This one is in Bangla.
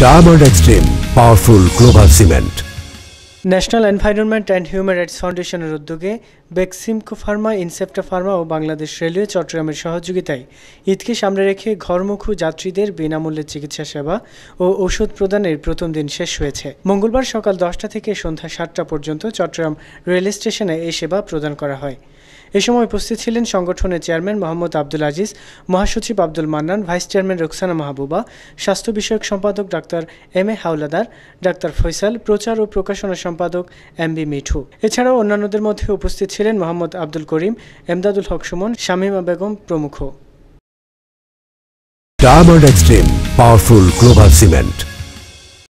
Diamond Extreme Powerful Global Cement national environment and human rights ফাউন্ডেশনের উদ্যোগে বেক্সিমকো ফার্মা ইনসেপ্টা ফার্মা ও বাংলাদেশ রেলওয়ে চট্টগ্রামের সহযোগিতায় ঈদকে সামনে রেখে ঘরমুখু যাত্রীদের বিনামূল্যে চিকিৎসা সেবা ও ওষুধ প্রদানের প্রথম দিন শেষ হয়েছে মঙ্গলবার সকাল দশটা থেকে সন্ধ্যা সাতটা পর্যন্ত চট্টগ্রাম রেল স্টেশনে এই সেবা প্রদান করা হয় এ সময় উপস্থিত ছিলেন সংগঠনের চেয়ারম্যান মোহাম্মদ আব্দুল আজিজ মহাসচিব আব্দুল মান্নান ভাইস চেয়ারম্যান রোকসানা মাহবুবা স্বাস্থ্য বিষয়ক সম্পাদক ডাক্তার এম এ হাওলাদার ডাক্তার ফৈসাল প্রচার ও প্রকাশনা সম্পাদক এম বি মিঠু এছাড়াও অন্যান্যদের মধ্যে উপস্থিত ছিলেন মোহাম্মদ আব্দুল করিম এমদাদুল হক সুমন শামীমা বেগম প্রমুখ diamond extreme powerful global cement